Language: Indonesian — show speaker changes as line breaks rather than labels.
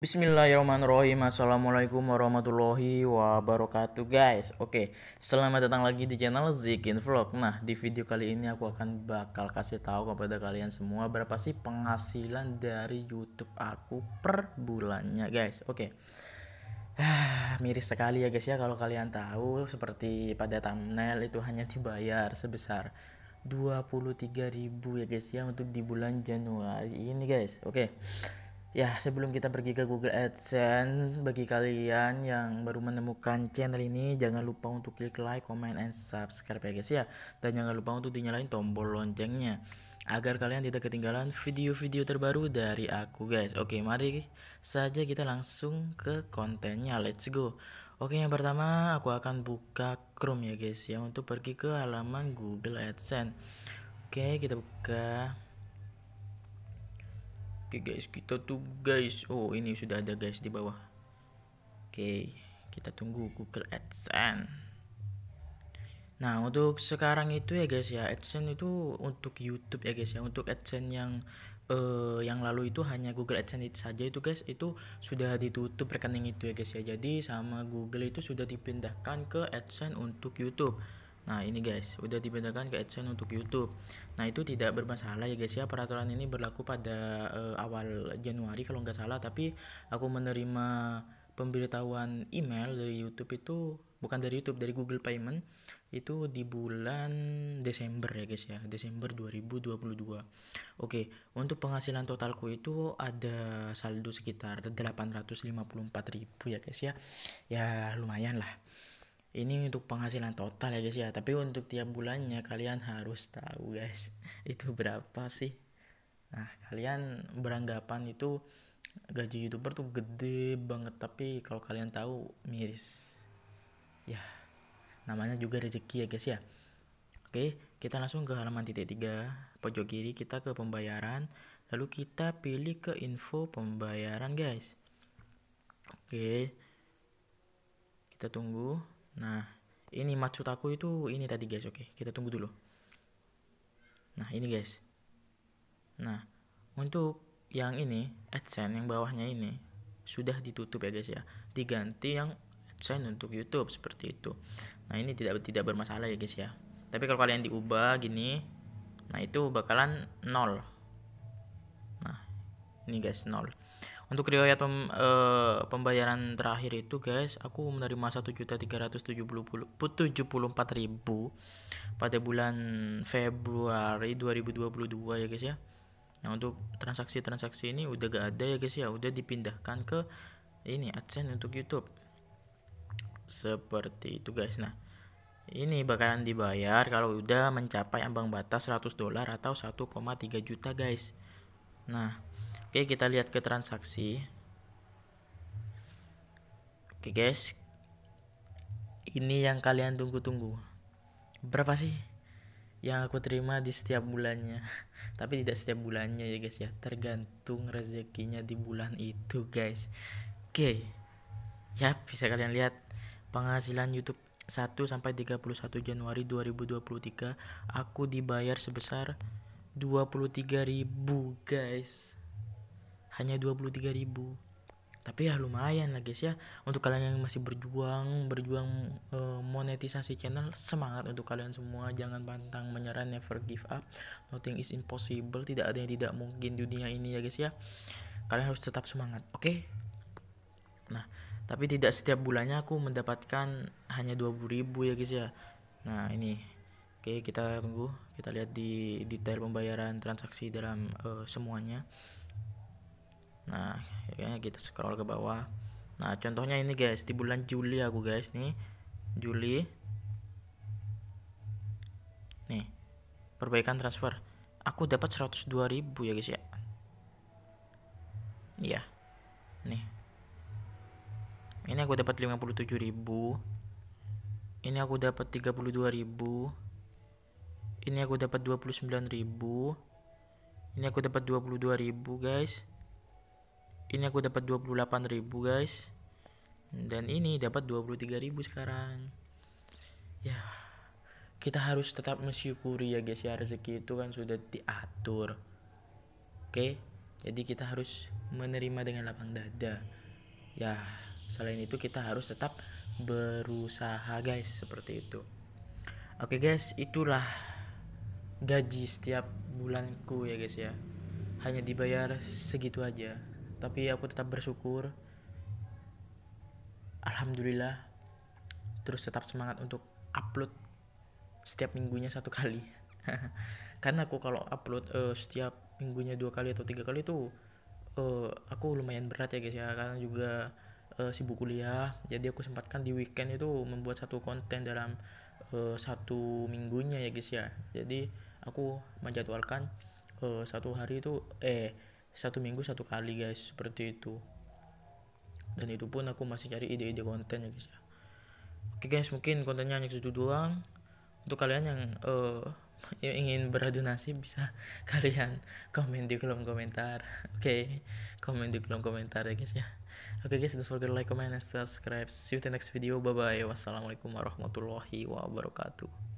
Bismillahirrahmanirrahim Assalamualaikum warahmatullahi wabarakatuh guys Oke selamat datang lagi di channel Zikin Vlog Nah di video kali ini aku akan bakal kasih tahu kepada kalian semua Berapa sih penghasilan dari Youtube aku per bulannya guys Oke ah, Miris sekali ya guys ya Kalau kalian tahu seperti pada thumbnail itu hanya dibayar sebesar 23.000 ya guys ya Untuk di bulan Januari ini guys Oke Ya, sebelum kita pergi ke Google AdSense, bagi kalian yang baru menemukan channel ini, jangan lupa untuk klik like, comment, and subscribe ya guys ya. Dan jangan lupa untuk dinyalain tombol loncengnya, agar kalian tidak ketinggalan video-video terbaru dari aku guys. Oke, mari saja kita langsung ke kontennya, let's go. Oke, yang pertama aku akan buka Chrome ya guys ya, untuk pergi ke halaman Google AdSense. Oke, kita buka oke guys kita tuh guys oh ini sudah ada guys di bawah oke kita tunggu Google AdSense nah untuk sekarang itu ya guys ya AdSense itu untuk YouTube ya guys ya untuk AdSense yang uh, yang lalu itu hanya Google AdSense itu saja itu guys itu sudah ditutup rekening itu ya guys ya jadi sama Google itu sudah dipindahkan ke AdSense untuk YouTube Nah ini guys, udah dibedakan ke AdSense untuk YouTube. Nah itu tidak bermasalah ya guys ya, peraturan ini berlaku pada uh, awal Januari kalau nggak salah. Tapi aku menerima pemberitahuan email dari YouTube itu bukan dari YouTube dari Google Payment itu di bulan Desember ya guys ya Desember 2022 oke untuk penghasilan totalku itu ada saldo sekitar 854.000 ya guys ya ya lumayan lah ini untuk penghasilan total ya guys ya tapi untuk tiap bulannya kalian harus tahu guys itu berapa sih nah kalian beranggapan itu gaji youtuber tuh gede banget tapi kalau kalian tahu miris ya namanya juga rezeki ya guys ya oke kita langsung ke halaman titik tiga pojok kiri kita ke pembayaran lalu kita pilih ke info pembayaran guys oke kita tunggu Nah, ini maksud aku itu ini tadi guys, oke. Kita tunggu dulu. Nah, ini guys. Nah, untuk yang ini AdSense yang bawahnya ini sudah ditutup ya guys ya. Diganti yang AdSense untuk YouTube seperti itu. Nah, ini tidak tidak bermasalah ya guys ya. Tapi kalau kalian diubah gini, nah itu bakalan nol. Nah, ini guys nol untuk riwayat pem, e, pembayaran terakhir itu guys aku menerima satu juta tiga ratus tujuh puluh empat ribu pada bulan Februari 2022 ya guys ya nah untuk transaksi-transaksi ini udah gak ada ya guys ya udah dipindahkan ke ini AdSense untuk YouTube seperti itu guys nah ini bakalan dibayar kalau udah mencapai ambang batas 100 dolar atau 1,3 juta guys nah Oke, kita lihat ke transaksi. Oke, guys. Ini yang kalian tunggu-tunggu. Berapa sih yang aku terima di setiap bulannya? Tapi tidak setiap bulannya ya, guys ya. Tergantung rezekinya di bulan itu, guys. Oke. Ya, bisa kalian lihat penghasilan YouTube 1 sampai 31 Januari 2023 aku dibayar sebesar 23.000, guys hanya 23 ribu tapi ya lumayan lah guys ya untuk kalian yang masih berjuang berjuang e, monetisasi channel semangat untuk kalian semua jangan pantang menyerah never give up nothing is impossible tidak ada yang tidak mungkin dunia ini ya guys ya kalian harus tetap semangat oke okay? nah tapi tidak setiap bulannya aku mendapatkan hanya 20 ribu ya guys ya nah ini oke okay, kita tunggu kita lihat di detail pembayaran transaksi dalam e, semuanya nah ya kan, kita scroll ke bawah nah contohnya ini guys di bulan Juli aku guys nih Juli nih perbaikan transfer aku dapat 102.000 ya guys ya iya nih ini aku dapat 57.000 ini aku dapat 32.000 ini aku dapat 29.000 ini aku dapat 22.000 guys ini aku dapat 28.000 guys dan ini dapat 23.000 sekarang ya kita harus tetap mensyukuri ya guys ya rezeki itu kan sudah diatur oke jadi kita harus menerima dengan lapang dada ya selain itu kita harus tetap berusaha guys seperti itu oke guys itulah gaji setiap bulanku ya guys ya hanya dibayar segitu aja tapi aku tetap bersyukur alhamdulillah terus tetap semangat untuk upload setiap minggunya satu kali karena aku kalau upload uh, setiap minggunya dua kali atau tiga kali itu uh, aku lumayan berat ya guys ya karena juga uh, sibuk kuliah jadi aku sempatkan di weekend itu membuat satu konten dalam uh, satu minggunya ya guys ya jadi aku menjadwalkan uh, satu hari itu eh satu minggu satu kali guys seperti itu dan itu pun aku masih cari ide-ide konten ya guys ya oke guys mungkin kontennya hanya itu doang untuk kalian yang uh, ingin beradu nasib bisa kalian komen di kolom komentar oke okay. komen di kolom komentar ya guys ya oke okay guys don't forget like comment and subscribe see you in the next video bye bye wassalamualaikum warahmatullahi wabarakatuh